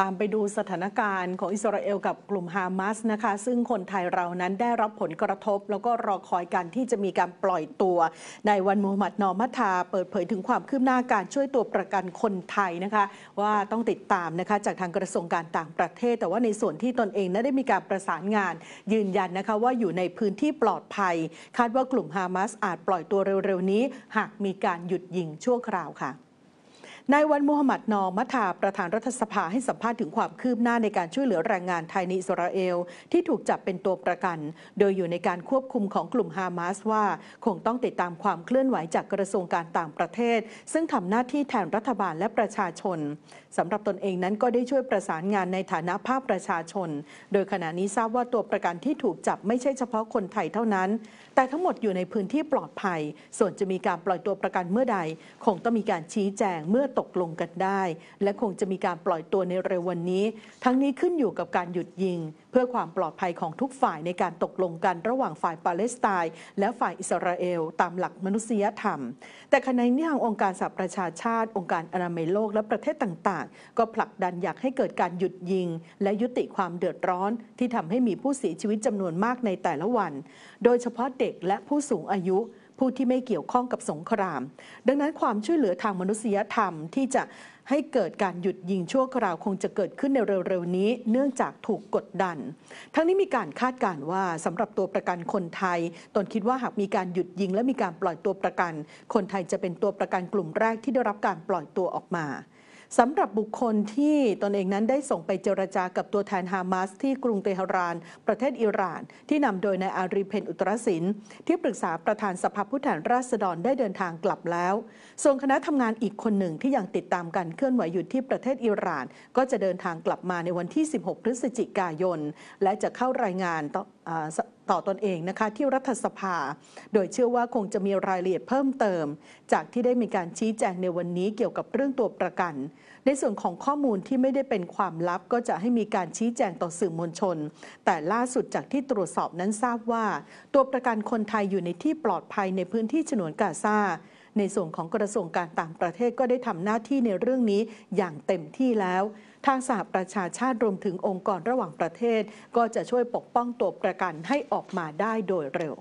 ตามไปดูสถานการณ์ของอิสราเอล กับกลุ่มฮามาสนะคะ ซึ่งคนไทยเรานั้นได้รับผลกระทบ แล้วก็รอคอยการที่จะมีการปล่อยตัวในวันมูฮัมหมัดนอมัทาเปิดเผยถึงความคืบหน้าการช่วยตัวประกันคนไทยนะคะ ว่าต้องติดตามนะคะจากทางกระทรวงการต่างประเทศ แต่ว่าในส่วนที่ตนเองนั้นได้มีการประสานงาน ยืนยันนะคะว่าอยู่ในพื้นที่ปลอดภัย คาดว่ากลุ่มฮามาสอาจปล่อยตัวเร็ว ๆ นี้ หากมีการหยุดยิงชั่วคราวค่ะนายวันมูฮัมหมัดนอมัทาประธานรัฐสภาให้สัมภาษณ์ถึงความคืบหน้าในการช่วยเหลือแรงงานไทยในอิสราเอลที่ถูกจับเป็นตัวประกัน โดยอยู่ในการควบคุมของกลุ่มฮามาสว่าคงต้องติดตามความเคลื่อนไหวจากกระทรวงการต่างประเทศ ซึ่งทำหน้าที่แทนรัฐบาลและประชาชนสำหรับตนเองนั้นก็ได้ช่วยประสานงานในฐานะภาพประชาชน โดยขณะนี้ทราบว่าตัวประกันที่ถูกจับไม่ใช่เฉพาะคนไทยเท่านั้น แต่ทั้งหมดอยู่ในพื้นที่ปลอดภัย ส่วนจะมีการปล่อยตัวประกันเมื่อใด คงต้องมีการชี้แจงเมื่อตกลงกันได้ และคงจะมีการปล่อยตัวในเร็ววันนี้ ทั้งนี้ขึ้นอยู่กับการหยุดยิง เพื่อความปลอดภัยของทุกฝ่ายในการตกลงกันระหว่างฝ่ายปาเลสไตน์และฝ่ายอิสราเอลตามหลักมนุษยธรรม แต่ขณะนี้ทางองค์การสหประชาชาติ องค์การอนามัยโลกและประเทศต่าง ๆ ก็ผลักดันอยากให้เกิดการหยุดยิง และยุติความเดือดร้อน ที่ทำให้มีผู้เสียชีวิตจำนวนมากในแต่ละวัน โดยเฉพาะเด็กและผู้สูงอายุผู้ที่ไม่เกี่ยวข้องกับสงคราม ดังนั้นความช่วยเหลือทางมนุษยธรรมที่จะให้เกิดการหยุดยิงชั่วคราวคงจะเกิดขึ้นในเร็วๆ นี้ เนื่องจากถูกกดดัน ทั้งนี้มีการคาดการว่าสำหรับตัวประกันคนไทยตนคิดว่าหากมีการหยุดยิงและมีการปล่อยตัวประกัน คนไทยจะเป็นตัวประกันกลุ่มแรกที่ได้รับการปล่อยตัวออกมาสำหรับบุคคลที่ตนเองนั้นได้ส่งไปเจรจากับตัวแทนฮามาสที่กรุงเตหะรานประเทศอิหร่าน ที่นำโดยนายอารีเพนอุตรศินที่ปรึกษาประธานสภาผู้แทนราษฎรได้เดินทางกลับแล้ว ส่วนคณะทำงานอีกคนหนึ่งที่ยังติดตามการเคลื่อนไหวอยู่ที่ประเทศอิหร่าน ก็จะเดินทางกลับมาในวันที่ 16 พฤศจิกายน และจะเข้ารายงานต่อต่อตอนเองนะคะที่รัฐสภา โดยเชื่อว่าคงจะมีรายละเอียดเพิ่มเติม จากที่ได้มีการชี้แจงในวันนี้เกี่ยวกับเรื่องตัวประกัน ในส่วนของข้อมูลที่ไม่ได้เป็นความลับก็จะให้มีการชี้แจงต่อสื่อมวลชน แต่ล่าสุดจากที่ตรวจสอบนั้นทราบว่า ตัวประกันคนไทยอยู่ในที่ปลอดภัยในพื้นที่ฉนวนกาซาในส่วนของกระทรวงการต่างประเทศก็ได้ทำหน้าที่ในเรื่องนี้อย่างเต็มที่แล้ว ทางสหประชาชาติ รวมถึงองค์กรระหว่างประเทศก็จะช่วยปกป้องตัวประกันให้ออกมาได้โดยเร็ว